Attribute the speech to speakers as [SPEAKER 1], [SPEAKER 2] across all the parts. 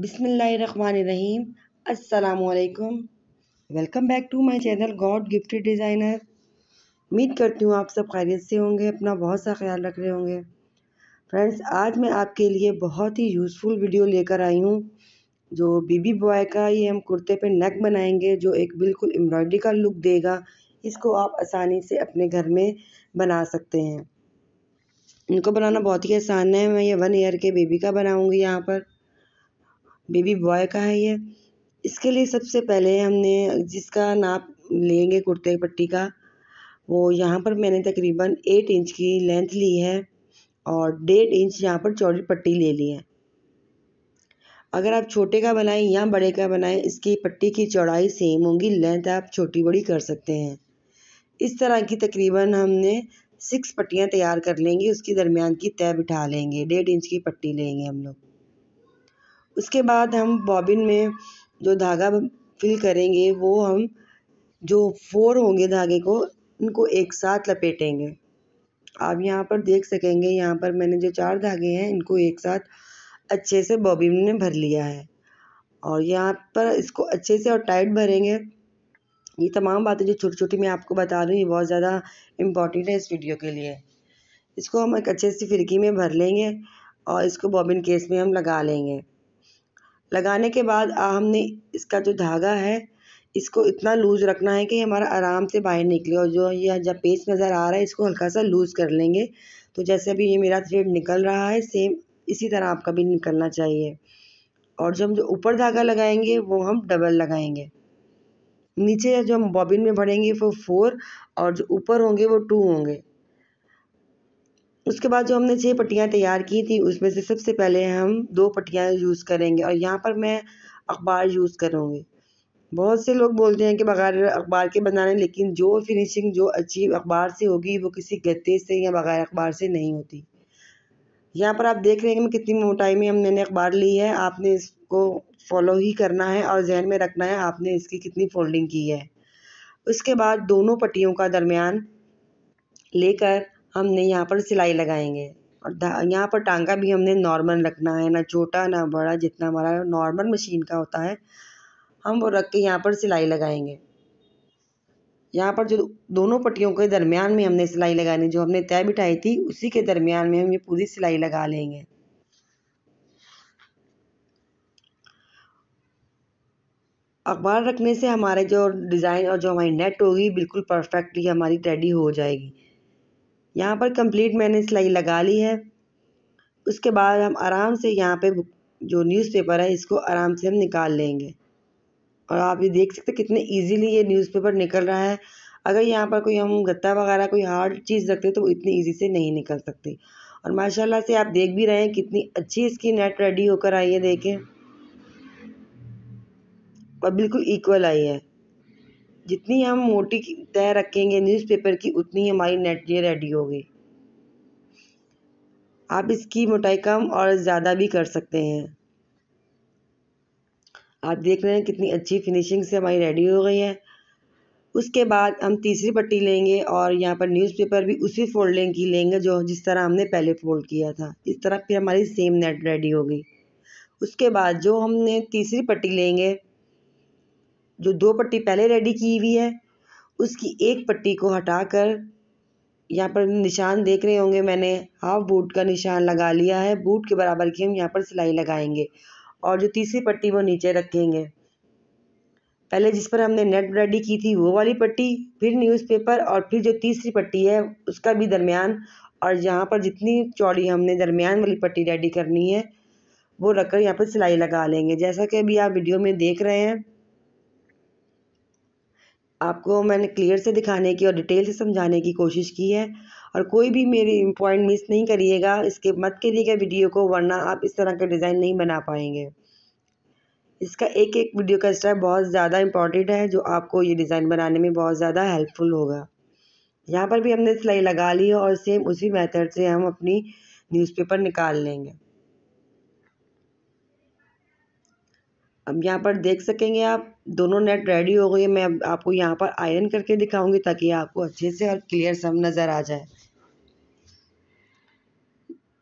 [SPEAKER 1] बिसमीम असलकुम welcome back to my channel God gifted designer उम्मीद करती हूँ आप सब खैरियत से होंगे अपना बहुत सा ख्याल रख रहे होंगे फ्रेंड्स आज मैं आपके लिए बहुत ही यूज़फुल वीडियो लेकर आई हूँ जो बीबी बॉय का ये हम कुर्ते पे नेक बनाएंगे जो एक बिल्कुल एम्ब्रॉयडरी का लुक देगा इसको आप आसानी से अपने घर में बना सकते हैं इनको बनाना बहुत ही आसान है मैं ये वन ईयर के बेबी का बनाऊँगी यहाँ पर बेबी बॉय का है ये इसके लिए सबसे पहले हमने जिसका नाप लेंगे कुर्ते पट्टी का वो यहाँ पर मैंने तकरीबन एट इंच की लेंथ ली है और डेढ़ इंच यहाँ पर चौड़ी पट्टी ले ली है अगर आप छोटे का बनाएं या बड़े का बनाएं इसकी पट्टी की चौड़ाई सेम होगी लेंथ आप छोटी बड़ी कर सकते हैं इस तरह की तकरीबन हमने सिक्स पट्टियाँ तैयार कर लेंगे उसकी दरमियान की तय बिठा लेंगे डेढ़ इंच की पट्टी लेंगे हम लोग उसके बाद हम बॉबिन में जो धागा फिल करेंगे वो हम जो फोर होंगे धागे को उनको एक साथ लपेटेंगे आप यहाँ पर देख सकेंगे यहाँ पर मैंने जो चार धागे हैं इनको एक साथ अच्छे से बॉबिन में भर लिया है और यहाँ पर इसको अच्छे से और टाइट भरेंगे ये तमाम बातें जो छोटी छोटी मैं आपको बता रही हूँ ये बहुत ज़्यादा इम्पॉर्टेंट है इस वीडियो के लिए इसको हम एक अच्छे से फिरकी में भर लेंगे और इसको बॉबिन केस में हम लगा लेंगे लगाने के बाद हमने इसका जो धागा है इसको इतना लूज़ रखना है कि हमारा आराम से बाहर निकले और जो यह जब पेस्ट नज़र आ रहा है इसको हल्का सा लूज़ कर लेंगे तो जैसे अभी ये मेरा थ्रेड निकल रहा है सेम इसी तरह आपका भी निकलना चाहिए और जो हम जो ऊपर धागा लगाएंगे वो हम डबल लगाएंगे नीचे जो हम बॉबिन में भरेंगे वो फोर और जो ऊपर होंगे वो टू होंगे उसके बाद जो हमने छः पट्टियाँ तैयार की थी उसमें से सबसे पहले हम दो पट्टियाँ यूज़ करेंगे और यहाँ पर मैं अखबार यूज़ करूँगी बहुत से लोग बोलते हैं कि बगैर अखबार के बनाने लेकिन जो फिनिशिंग जो अच्छी अखबार से होगी वो किसी गत्ते से या बगैर अखबार से नहीं होती यहाँ पर आप देख रहे हैं कि कितनी मोटाई में हमने मैंने अखबार ली है आपने इसको फॉलो ही करना है और जहन में रखना है आपने इसकी कितनी फोल्डिंग की है उसके बाद दोनों पट्टियों का दरमियान लेकर हमने यहाँ पर सिलाई लगाएंगे और यहाँ पर टांगा भी हमने नॉर्मल रखना है ना छोटा ना बड़ा जितना हमारा नॉर्मल मशीन का होता है हम वो रख के यहाँ पर सिलाई लगाएंगे यहाँ पर जो दोनों पट्टियों के दरमियान में हमने सिलाई लगानी जो हमने तय बिठाई थी उसी के दरमियान में हम ये पूरी सिलाई लगा लेंगे अखबार रखने से हमारे जो डिज़ाइन और जो हमारी नेट होगी बिल्कुल परफेक्टली हमारी रेडी हो जाएगी यहाँ पर कंप्लीट मैंने सिलाई लगा ली है उसके बाद हम आराम से यहाँ पे जो न्यूज़पेपर है इसको आराम से हम निकाल लेंगे और आप ये देख सकते कितने इजीली ये न्यूज़पेपर निकल रहा है अगर यहाँ पर कोई हम गत्ता वगैरह कोई हार्ड चीज़ रखते तो वो इतनी ईजी से नहीं निकल सकती और माशाला से आप देख भी रहे हैं कितनी अच्छी इसकी नेट रेडी होकर आई है देखें और बिल्कुल इक्वल आई है जितनी हम मोटी तय रखेंगे न्यूज़पेपर की उतनी हमारी नेट ये रेडी होगी आप इसकी मोटाई कम और ज़्यादा भी कर सकते हैं आप देख रहे हैं कितनी अच्छी फिनिशिंग से हमारी रेडी हो गई है उसके बाद हम तीसरी पट्टी लेंगे और यहाँ पर न्यूज़पेपर भी उसी फोल्डिंग की लेंगे जो जिस तरह हमने पहले फोल्ड किया था इस तरह फिर हमारी सेम नेट रेडी होगी उसके बाद जो हमने तीसरी पट्टी लेंगे जो दो पट्टी पहले रेडी की हुई है उसकी एक पट्टी को हटाकर यहाँ पर निशान देख रहे होंगे मैंने हाफ बूट का निशान लगा लिया है बूट के बराबर की हम यहाँ पर सिलाई लगाएंगे और जो तीसरी पट्टी वो नीचे रखेंगे पहले जिस पर हमने नेट रेडी की थी वो वाली पट्टी फिर न्यूज़पेपर और फिर जो तीसरी पट्टी है उसका भी दरमियान और यहाँ पर जितनी चौड़ी हमने दरमियान वाली पट्टी रेडी करनी है वो रखकर यहाँ पर सिलाई लगा लेंगे जैसा कि अभी आप वीडियो में देख रहे हैं आपको मैंने क्लियर से दिखाने की और डिटेल से समझाने की कोशिश की है और कोई भी मेरी पॉइंट मिस नहीं करिएगा इसके मत करिएगा वीडियो को वरना आप इस तरह के डिज़ाइन नहीं बना पाएंगे इसका एक एक वीडियो का स्टेप बहुत ज़्यादा इम्पॉर्टेंट है जो आपको ये डिज़ाइन बनाने में बहुत ज़्यादा हेल्पफुल होगा यहाँ पर भी हमने सिलाई लगा ली है और सेम उसी मेथड से हम अपनी न्यूज़पेपर निकाल लेंगे अब यहाँ पर देख सकेंगे आप दोनों नेट रेडी हो गई है मैं अब आपको यहाँ पर आयरन करके दिखाऊंगी ताकि आपको अच्छे से और क्लियर सब नज़र आ जाए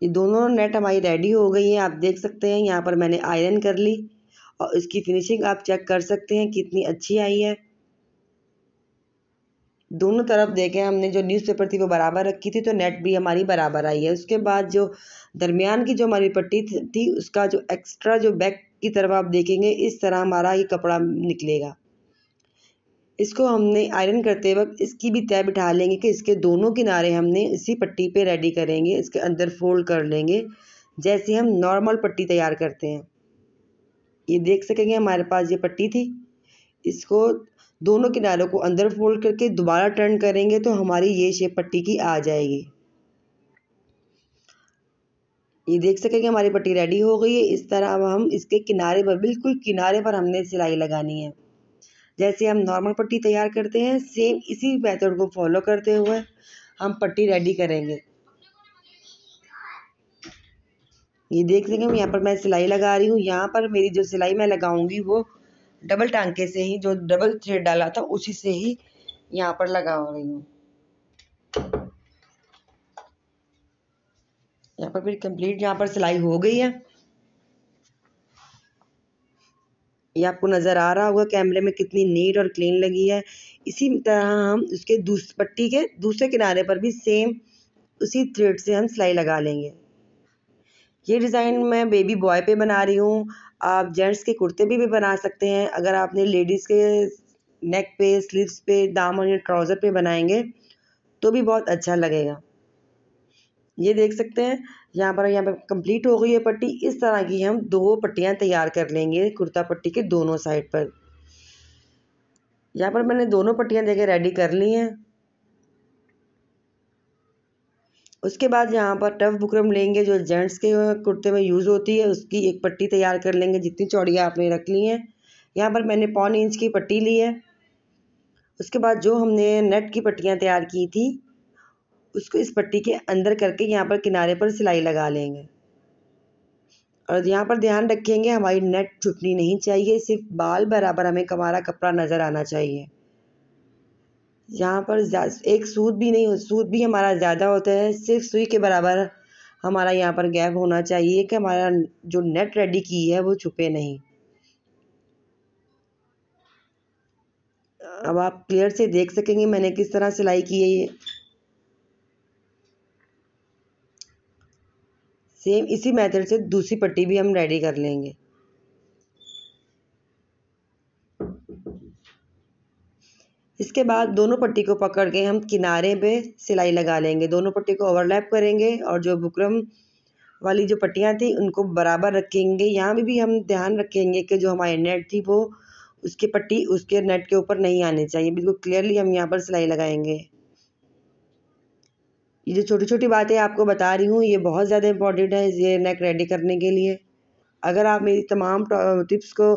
[SPEAKER 1] ये दोनों नेट हमारी रेडी हो गई है आप देख सकते हैं यहाँ पर मैंने आयरन कर ली और इसकी फिनिशिंग आप चेक कर सकते हैं कितनी अच्छी आई है दोनों तरफ देखें हमने जो न्यूज़पेपर थी वो बराबर रखी थी तो नेट भी हमारी बराबर आई है उसके बाद जो दरमियान की जो हमारी पट्टी थी उसका जो एक्स्ट्रा जो बैक इसकी तरफ आप देखेंगे इस तरह हमारा ये कपड़ा निकलेगा इसको हमने आयरन करते वक्त इसकी भी तय बिठा लेंगे कि इसके दोनों किनारे हमने इसी पट्टी पे रेडी करेंगे इसके अंदर फोल्ड कर लेंगे जैसे हम नॉर्मल पट्टी तैयार करते हैं ये देख सकेंगे हमारे पास ये पट्टी थी इसको दोनों किनारों को अंदर फोल्ड करके दोबारा टर्न करेंगे तो हमारी ये शेप पट्टी की आ जाएगी ये देख सकें कि हमारी पट्टी रेडी हो गई है इस तरह अब हम इसके किनारे पर बिल्कुल किनारे पर हमने सिलाई लगानी है जैसे हम नॉर्मल पट्टी तैयार करते हैं सेम इसी मेथड को फॉलो करते हुए हम पट्टी रेडी करेंगे ये देख सकें यहाँ पर मैं सिलाई लगा रही हूँ यहाँ पर मेरी जो सिलाई मैं लगाऊंगी वो डबल टांके से ही जो डबल थ्रेड डाला था उसी से ही यहाँ पर लगा रही हूँ यहाँ पर फिर कंप्लीट यहाँ पर सिलाई हो गई है ये आपको नज़र आ रहा होगा कैमरे में कितनी नीट और क्लीन लगी है इसी तरह हम उसके पट्टी के दूसरे किनारे पर भी सेम उसी थ्रेड से हम सिलाई लगा लेंगे ये डिज़ाइन मैं बेबी बॉय पे बना रही हूँ आप जेंट्स के कुर्ते भी, भी बना सकते हैं अगर आपने लेडीज़ के नेक पे स्लीव्स पे दामन या ट्राउज़र पे बनाएंगे तो भी बहुत अच्छा लगेगा ये देख सकते हैं यहाँ पर यहाँ पर कंप्लीट हो गई है पट्टी इस तरह की हम दो पट्टियाँ तैयार कर लेंगे कुर्ता पट्टी के दोनों साइड पर यहाँ पर मैंने दोनों पट्टियाँ देखे रेडी कर ली हैं उसके बाद यहाँ पर टफ बुकरम लेंगे जो जेंट्स के कुर्ते में यूज़ होती है उसकी एक पट्टी तैयार कर लेंगे जितनी चौड़ियाँ आपने रख ली हैं यहाँ पर मैंने पौन इंच की पट्टी ली है उसके बाद जो हमने नेट की पट्टियाँ तैयार की थी उसको इस पट्टी के अंदर करके यहाँ पर किनारे पर सिलाई लगा लेंगे और यहाँ पर ध्यान रखेंगे हमारी नेट छुटनी नहीं चाहिए सिर्फ बाल बराबर हमें कमारा कपड़ा नज़र आना चाहिए यहाँ पर एक सूत भी नहीं हो सूत भी हमारा ज़्यादा होता है सिर्फ सुई के बराबर हमारा यहाँ पर गैप होना चाहिए कि हमारा जो नेट रेडी की है वो छुपे नहीं अब आप क्लियर से देख सकेंगे मैंने किस तरह सिलाई की है ये सेम इसी मेथड से दूसरी पट्टी भी हम रेडी कर लेंगे इसके बाद दोनों पट्टी को पकड़ के हम किनारे पे सिलाई लगा लेंगे दोनों पट्टी को ओवरलैप करेंगे और जो बुकरम वाली जो पट्टियाँ थी उनको बराबर रखेंगे यहाँ भी, भी हम ध्यान रखेंगे कि जो हमारी नेट थी वो उसकी पट्टी उसके नेट के ऊपर नहीं आनी चाहिए बिल्कुल क्लियरली हम यहाँ पर सिलाई लगाएंगे ये जो छोटी छोटी बातें आपको बता रही हूँ ये बहुत ज़्यादा इम्पोर्टेंट है ये नेक रेडी करने के लिए अगर आप मेरी तमाम टिप्स को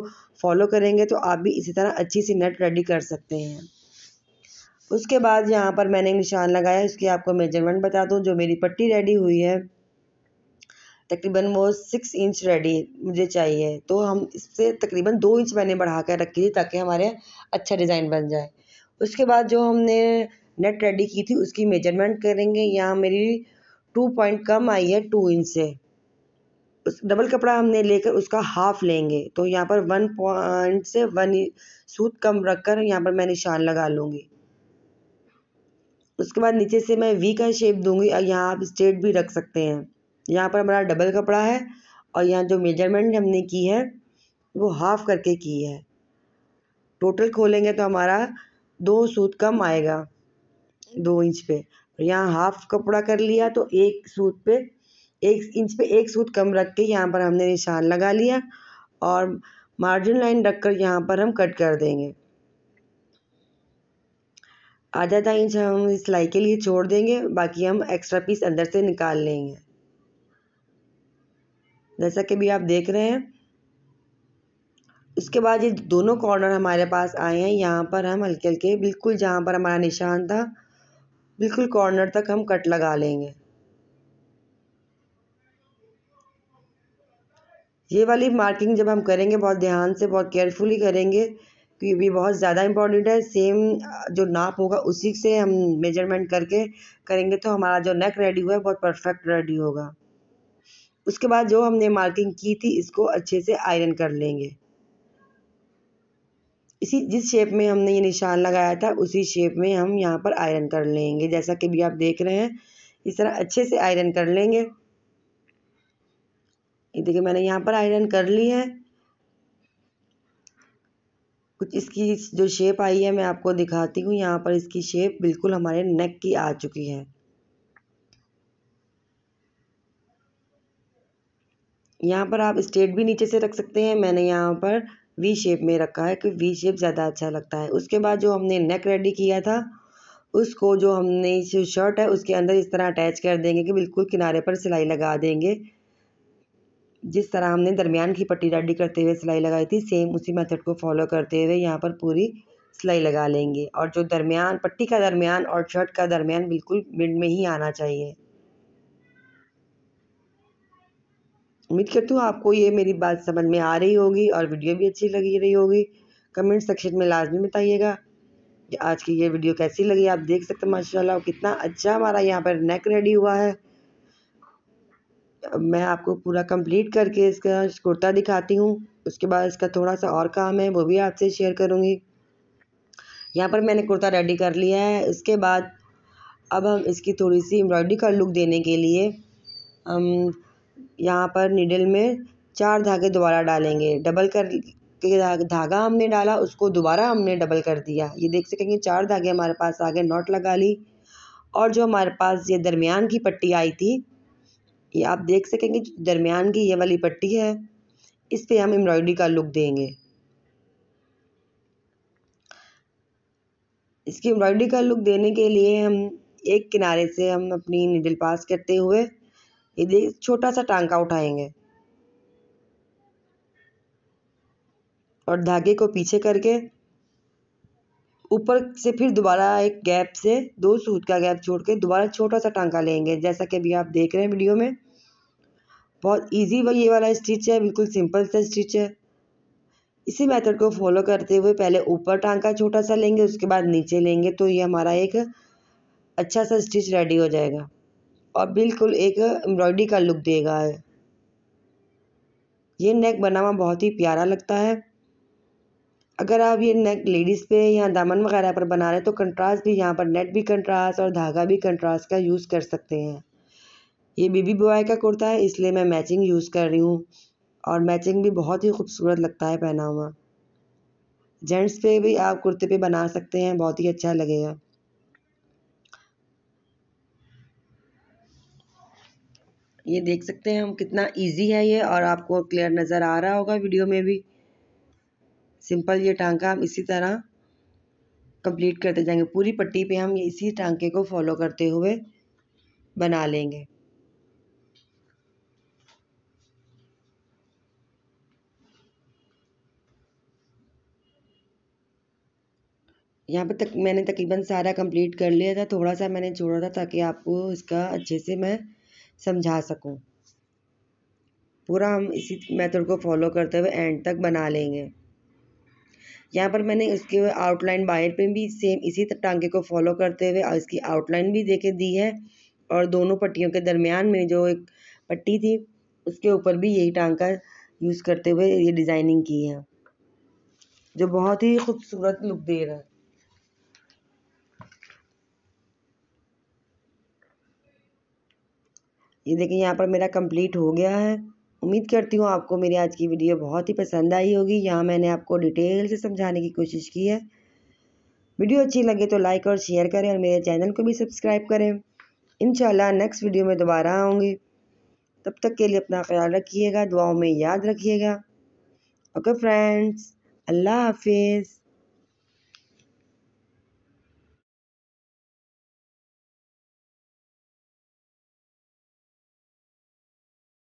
[SPEAKER 1] फॉलो करेंगे तो आप भी इसी तरह अच्छी सी नेट रेडी कर सकते हैं उसके बाद यहाँ पर मैंने निशान लगाया इसकी आपको मेजरमेंट बता दूँ जो मेरी पट्टी रेडी हुई है तकरीबन वो सिक्स इंच रेडी मुझे चाहिए तो हम इससे तकरीबन दो इंच मैंने बढ़ा कर रखी थी ताकि हमारे अच्छा डिज़ाइन बन जाए उसके बाद जो हमने नेट रेडी की थी उसकी मेजरमेंट करेंगे यहाँ मेरी टू पॉइंट कम आई है टू इंच से उस डबल कपड़ा हमने लेकर उसका हाफ लेंगे तो यहाँ पर वन पॉइंट से वन सूत कम रख कर यहाँ पर मैं निशान लगा लूँगी उसके बाद नीचे से मैं वी का शेप दूंगी और यहाँ आप स्ट्रेट भी रख सकते हैं यहाँ पर हमारा डबल कपड़ा है और यहाँ जो मेजरमेंट हमने की है वो हाफ करके की है टोटल खोलेंगे तो हमारा दो सूत कम आएगा दो इंच पे यहाँ हाफ कपड़ा कर लिया तो एक सूत पे एक इंच पे एक सूत कम रख के यहाँ पर हमने निशान लगा लिया और मार्जिन लाइन रख कर यहाँ पर हम कट कर देंगे आधा आधा इंच हम सिलाई के लिए छोड़ देंगे बाकी हम एक्स्ट्रा पीस अंदर से निकाल लेंगे जैसा कि भी आप देख रहे हैं इसके बाद ये दोनों कॉर्नर हमारे पास आए हैं यहाँ पर हम हल्के हल्के बिल्कुल जहाँ पर हमारा निशान था बिल्कुल कॉर्नर तक हम कट लगा लेंगे ये वाली मार्किंग जब हम करेंगे बहुत ध्यान से बहुत केयरफुली करेंगे क्योंकि तो बहुत ज़्यादा इम्पॉर्टेंट है सेम जो नाप होगा उसी से हम मेजरमेंट करके करेंगे तो हमारा जो नेक रेडी हुआ है बहुत परफेक्ट रेडी होगा उसके बाद जो हमने मार्किंग की थी इसको अच्छे से आयरन कर लेंगे इसी जिस शेप में हमने ये निशान लगाया था उसी शेप में हम यहाँ पर आयरन कर लेंगे जैसा कि भी आप देख रहे हैं इस तरह अच्छे से आयरन कर लेंगे ये देखिए मैंने यहाँ पर आयरन कर ली है कुछ इसकी जो शेप आई है मैं आपको दिखाती हूँ यहाँ पर इसकी शेप बिल्कुल हमारे नेक की आ चुकी है यहाँ पर आप स्टेट भी नीचे से रख सकते हैं मैंने यहाँ पर वी शेप में रखा है कि वी शेप ज़्यादा अच्छा लगता है उसके बाद जो हमने नेक रेडी किया था उसको जो हमने इस शर्ट है उसके अंदर इस तरह अटैच कर देंगे कि बिल्कुल किनारे पर सिलाई लगा देंगे जिस तरह हमने दरमियान की पट्टी रेडी करते हुए सिलाई लगाई थी सेम उसी मेथड को फॉलो करते हुए यहाँ पर पूरी सिलाई लगा लेंगे और जो दरमियान पट्टी का दरमियान और शर्ट का दरमियान बिल्कुल मिड में ही आना चाहिए उम्मीद करती हूँ आपको ये मेरी बात समझ में आ रही होगी और वीडियो भी अच्छी लगी रही होगी कमेंट सेक्शन में लाजमी बताइएगा कि आज की ये वीडियो कैसी लगी आप देख सकते हैं माशाल्लाह कितना अच्छा हमारा यहाँ पर नेक रेडी हुआ है मैं आपको पूरा कंप्लीट करके इसका कुर्ता दिखाती हूँ उसके बाद इसका थोड़ा सा और काम है वो भी आपसे शेयर करूँगी यहाँ पर मैंने कुर्ता रेडी कर लिया है उसके बाद अब हम इसकी थोड़ी सी एम्ब्रॉयडरी का लुक देने के लिए हम यहाँ पर निडल में चार धागे दोबारा डालेंगे डबल कर धागा हमने डाला उसको दोबारा हमने डबल कर दिया ये देख सकेंगे चार धागे हमारे पास आगे नॉट लगा ली और जो हमारे पास ये दरमियान की पट्टी आई थी ये आप देख सकेंगे दरमियान की ये वाली पट्टी है इस पर हम एम्ब्रॉयडरी का लुक देंगे इसकी एम्ब्रॉयडरी का लुक देने के लिए हम एक किनारे से हम अपनी निडल पास करते हुए यदि छोटा सा टांका उठाएंगे और धागे को पीछे करके ऊपर से फिर दोबारा एक गैप से दो सूत का गैप छोड़ के दोबारा छोटा सा टांका लेंगे जैसा कि अभी आप देख रहे हैं वीडियो में बहुत इजी वही ये वाला स्टिच है बिल्कुल सिंपल सा स्टिच है इसी मेथड को फॉलो करते हुए पहले ऊपर टांका छोटा सा लेंगे उसके बाद नीचे लेंगे तो ये हमारा एक अच्छा सा स्टिच रेडी हो जाएगा और बिल्कुल एक एम्ब्रॉयडरी का लुक देगा है ये नेक बना हुआ बहुत ही प्यारा लगता है अगर आप ये नेक लेडीज़ पे या दामन वगैरह पर बना रहे तो कंट्रास्ट भी यहाँ पर नेट भी कंट्रास्ट और धागा भी कंट्रास्ट का यूज़ कर सकते हैं ये बेबी बॉय का कुर्ता है इसलिए मैं मैचिंग यूज़ कर रही हूँ और मैचिंग भी बहुत ही खूबसूरत लगता है पहना हुआ जेंट्स पे भी आप कुर्ते पे बना सकते हैं बहुत ही अच्छा लगेगा ये देख सकते हैं हम कितना इजी है ये और आपको क्लियर नज़र आ रहा होगा वीडियो में भी सिंपल ये टांका हम इसी तरह कंप्लीट करते जाएंगे पूरी पट्टी पे हम ये इसी टांके को फॉलो करते हुए बना लेंगे यहाँ पे तक मैंने तकरीबन सारा कंप्लीट कर लिया था थोड़ा सा मैंने छोड़ा था ताकि आपको इसका अच्छे से मैं समझा सकूँ पूरा हम इसी मेथड को फॉलो करते हुए एंड तक बना लेंगे यहाँ पर मैंने उसके आउटलाइन बाहर पे भी सेम इसी टांके को फॉलो करते हुए और इसकी आउटलाइन भी देखे दी है और दोनों पट्टियों के दरमियान में जो एक पट्टी थी उसके ऊपर भी यही टांका यूज़ करते हुए ये डिज़ाइनिंग की है जो बहुत ही खूबसूरत लुक दे रहा है ये देखिए यहाँ पर मेरा कंप्लीट हो गया है उम्मीद करती हूँ आपको मेरी आज की वीडियो बहुत ही पसंद आई होगी यहाँ मैंने आपको डिटेल से समझाने की कोशिश की है वीडियो अच्छी लगे तो लाइक और शेयर करें और मेरे चैनल को भी सब्सक्राइब करें इन नेक्स्ट वीडियो में दोबारा आऊँगी तब तक के लिए अपना ख्याल रखिएगा दुआओं में याद रखिएगा ओके फ्रेंड्स अल्लाह हाफिज़